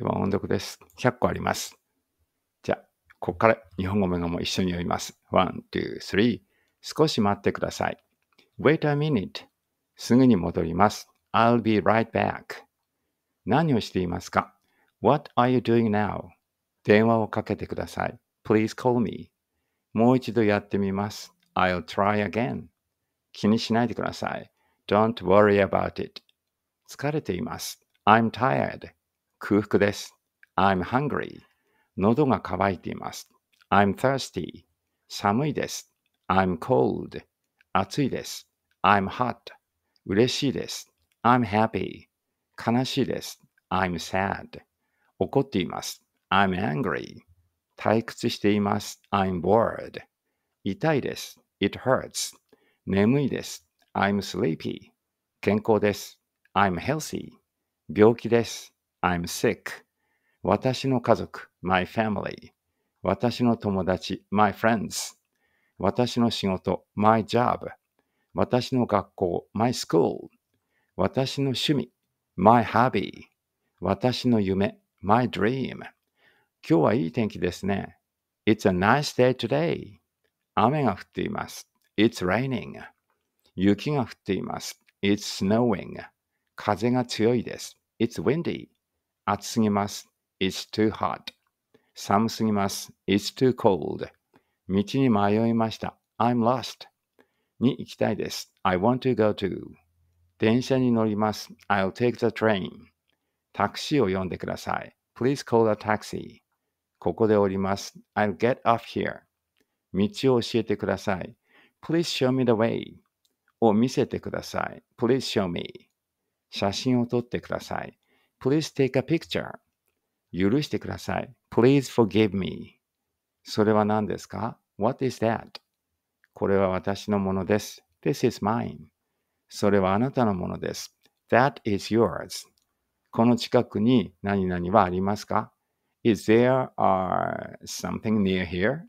では音読です。100個あります。じゃあ、ここから日本語メガも一緒に読みます。1、2、3。少し待ってください。Wait a minute. すぐに戻ります。I'll be right back. 何をしていますか ?What are you doing now? 電話をかけてください。Please call me. もう一度やってみます。I'll try again. 気にしないでください。Don't worry about it. 疲れています。I'm tired. 空腹です。I'm hungry. 喉が渇いています。I'm thirsty. 寒いです。I'm cold. 暑いです。I'm hot. 嬉しいです。I'm happy. 悲しいです。I'm sad. 怒っています。I'm angry. 退屈しています。I'm bored. 痛いです。It hurts. 眠いです。I'm sleepy. 健康です。I'm healthy. 病気です。I'm sick 私の家族 my family 私の友達 my friends 私の仕事 my job 私の学校 my school 私の趣味 my hobby 私の夢 my dream 今日はいい天気ですね It's a nice day today 雨が降っています It's raining 雪が降っています It's snowing 風が強いです It's windy 暑すぎます is t too hot 寒すぎます is t too cold 道に迷いました I'm lost に行きたいです I want to go to 電車に乗ります I'll take the train タクシーを呼んでください Please call a taxi ここで降ります I'll get off here 道を教えてください Please show me the way を見せてください。Please show me. 写真を撮ってください。Please take a picture. 許してください。Please forgive me. それは何ですか ?What is that? これは私のものです。This is mine. それはあなたのものです。That is yours. この近くに何々はありますか ?Is there a something near here?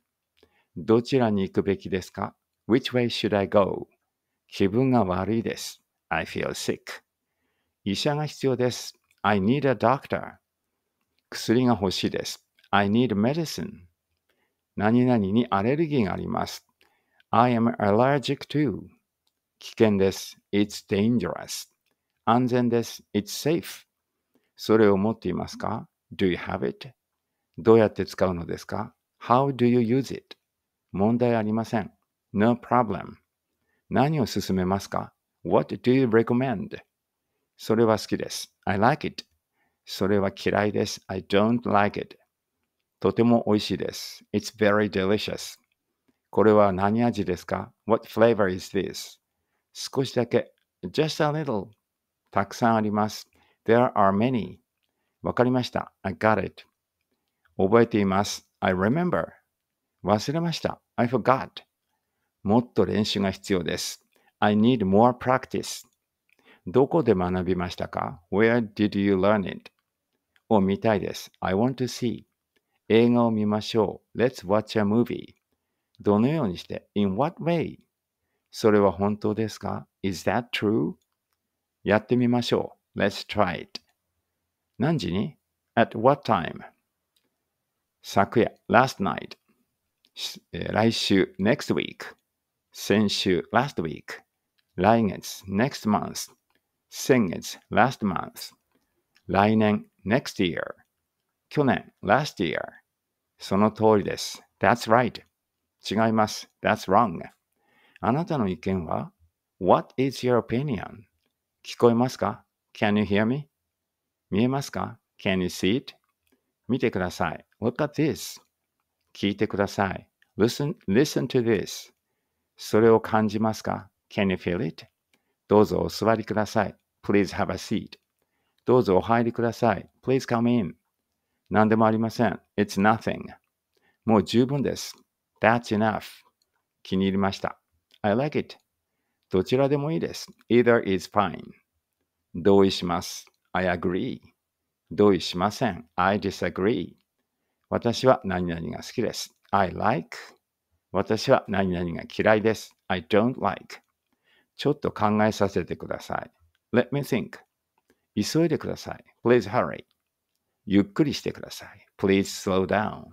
どちらに行くべきですか ?Which way should I go? 気分が悪いです。I feel sick. 医者が必要です。I need a doctor. 薬が欲しいです。I need medicine. 何々にアレルギーがあります。I am allergic to. 危険です。It's dangerous. 安全です。It's safe. それを持っていますか ?Do you have it? どうやって使うのですか ?How do you use it? 問題ありません。No problem. 何を勧めますか ?What do you recommend? それは好きです。I like it. それは嫌いです。I don't like it. とても美味しいです。It's very delicious. これは何味ですか ?What flavor is this? 少しだけ。Just a little. たくさんあります。There are many. わかりました。I got it. 覚えています。I remember. 忘れました。I forgot. もっと練習が必要です。I need more practice. どこで学びましたか ?Where did you learn it? を見たいです。I want to see. 映画を見ましょう。Let's watch a movie. どのようにして ?In what way? それは本当ですか ?Is that true? やってみましょう。Let's try it. 何時に ?At what time? 昨夜 last night 来週 next week 先週 last week 来月 next month 先月 last month 来年 next year 去年 last year その通りです that's right 違います that's wrong あなたの意見は What is your opinion? 聞こえますか ?Can you hear me? 見えますか ?Can you see it? 見てください。Look at this. 聞いてください。Listen, listen to this. それを感じますか ?Can you feel it? どうぞお座りください。Please have a seat. どうぞお入りください。Please come in. 何でもありません。It's nothing. もう十分です。That's enough. 気に入りました。I like it. どちらでもいいです。Either is fine. 同意します。I agree. 同意しません。I disagree. 私は何々が好きです。I like. 私は何々が嫌いです。I don't like. ちょっと考えさせてください。Let me think. 急いでください。Please hurry. ゆっくりしてください。Please slow down.